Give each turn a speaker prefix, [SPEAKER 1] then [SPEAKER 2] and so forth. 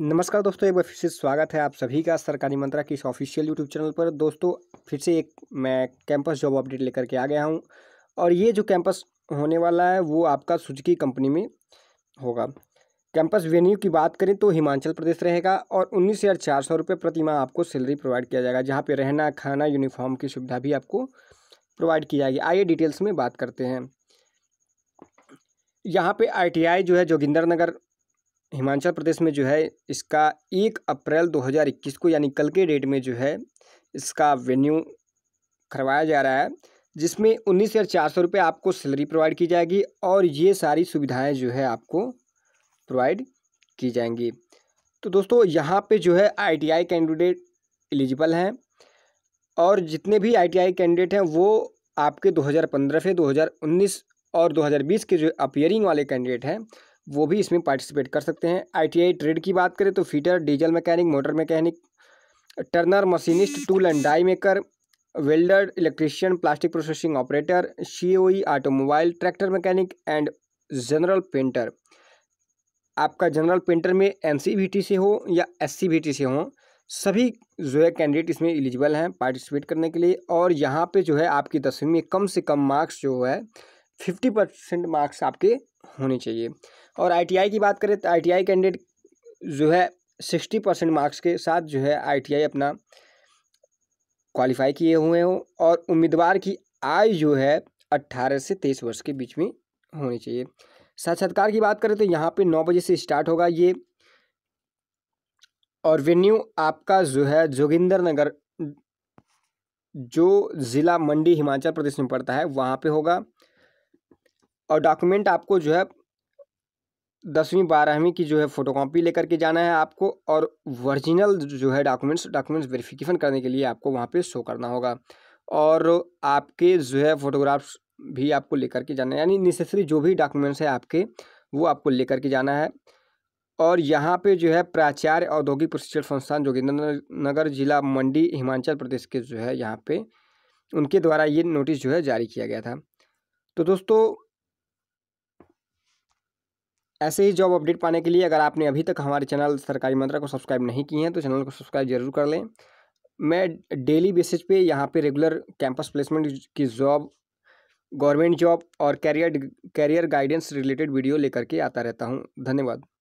[SPEAKER 1] नमस्कार दोस्तों एक बार फिर से स्वागत है आप सभी का सरकारी मंत्रा की इस ऑफिशियल यूट्यूब चैनल पर दोस्तों फिर से एक मैं कैंपस जॉब अपडेट लेकर के आ गया हूं और ये जो कैंपस होने वाला है वो आपका सुजुकी कंपनी में होगा कैंपस वेन्यू की बात करें तो हिमाचल प्रदेश रहेगा और उन्नीस हज़ार चार सौ रुपये प्रति माह आपको सैलरी प्रोवाइड किया जाएगा जहाँ पर रहना खाना यूनिफॉर्म की सुविधा भी आपको प्रोवाइड की जाएगी आइए डिटेल्स में बात करते हैं यहाँ पे आईटीआई जो है जोगिंदर नगर हिमाचल प्रदेश में जो है इसका एक अप्रैल 2021 को यानी कल के डेट में जो है इसका वेन्यू करवाया जा रहा है जिसमें उन्नीस हज़ार चार सौ रुपये आपको सैलरी प्रोवाइड की जाएगी और ये सारी सुविधाएं जो है आपको प्रोवाइड की जाएंगी तो दोस्तों यहाँ पे जो है आईटीआई कैंडिडेट एलिजिबल हैं और जितने भी आईटीआई कैंडिडेट हैं वो आपके 2015 से 2019 और 2020 के जो अपियरिंग वाले कैंडिडेट हैं वो भी इसमें पार्टिसिपेट कर सकते हैं आईटीआई ट्रेड की बात करें तो fitter diesel mechanic motor mechanic turner machinist tool and die maker welder electrician plastic processing operator सी automobile tractor mechanic and general painter आपका जनरल पेंटर में एन से हो या एस से हो सभी जो है कैंडिडेट इसमें एलिजिबल हैं पार्टिसिपेट करने के लिए और यहाँ पे जो है आपकी दसवीं में कम से कम मार्क्स जो है फिफ्टी परसेंट मार्क्स आपके होने चाहिए और आईटीआई की बात करें तो आईटीआई कैंडिडेट जो है सिक्सटी परसेंट मार्क्स के साथ जो है आईटीआई अपना क्वालिफाई किए हुए हों और उम्मीदवार की आय जो है अट्ठारह से तेईस वर्ष के बीच में होनी चाहिए साक्षात्कार की बात करें तो यहाँ पर नौ बजे से स्टार्ट होगा ये और वेन्यू आपका जो है जोगिंदर नगर जो ज़िला मंडी हिमाचल प्रदेश में पड़ता है वहाँ पे होगा और डॉक्यूमेंट आपको जो है दसवीं बारहवीं की जो है फ़ोटोकॉपी लेकर के जाना है आपको और वर्जिनल जो है डॉक्यूमेंट्स डॉक्यूमेंट्स वेरिफिकेशन करने के लिए आपको वहाँ पे शो करना होगा और आपके जो है फ़ोटोग्राफ्स भी आपको लेकर के जाना है यानी नेसेसरी जो भी डॉक्यूमेंट्स है आपके वो आपको लेकर के जाना है और यहाँ पर जो है प्राचार्य औद्योगिक प्रशिक्षण संस्थान जोगिंद्र नगर जिला मंडी हिमाचल प्रदेश के जो है यहाँ पर उनके द्वारा ये नोटिस जो है जारी किया गया था तो दोस्तों ऐसे ही जॉब अपडेट पाने के लिए अगर आपने अभी तक हमारे चैनल सरकारी मंत्रा को सब्सक्राइब नहीं किए हैं तो चैनल को सब्सक्राइब जरूर कर लें मैं डेली बेसिस पे यहाँ पे रेगुलर कैंपस प्लेसमेंट की जॉब गवर्नमेंट जॉब और career career guidance related video लेकर के आता रहता हूँ धन्यवाद